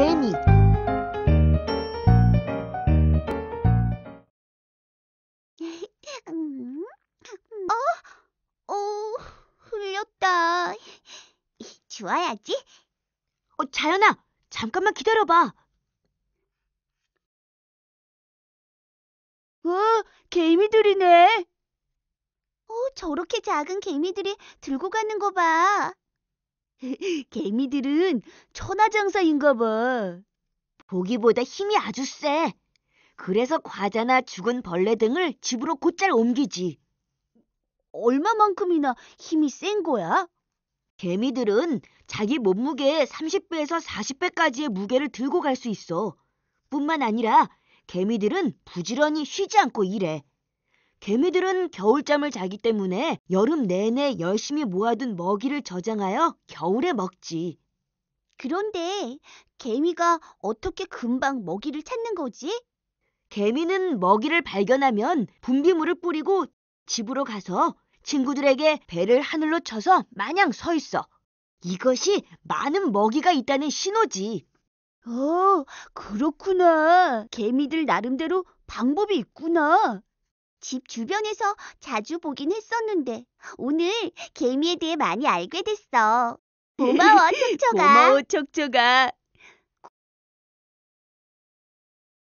개미 음? 어? 어, 흘렸다. 좋아야지 어, 자연아, 잠깐만 기다려봐. 어, 개미들이네. 어, 저렇게 작은 개미들이 들고 가는 거 봐. 개미들은 천하장사인가 봐. 보기보다 힘이 아주 세. 그래서 과자나 죽은 벌레 등을 집으로 곧잘 옮기지. 얼마만큼이나 힘이 센 거야? 개미들은 자기 몸무게의 30배에서 40배까지의 무게를 들고 갈 수 있어. 뿐만 아니라 개미들은 부지런히 쉬지 않고 일해. 개미들은 겨울잠을 자기 때문에 여름 내내 열심히 모아둔 먹이를 저장하여 겨울에 먹지. 그런데 개미가 어떻게 금방 먹이를 찾는 거지? 개미는 먹이를 발견하면 분비물을 뿌리고 집으로 가서 친구들에게 배를 하늘로 쳐서 마냥 서 있어. 이것이 많은 먹이가 있다는 신호지. 어, 그렇구나. 개미들 나름대로 방법이 있구나. 집 주변에서 자주 보긴 했었는데 오늘 개미에 대해 많이 알게 됐어. 고마워, 척척아. 고마워, 척척아.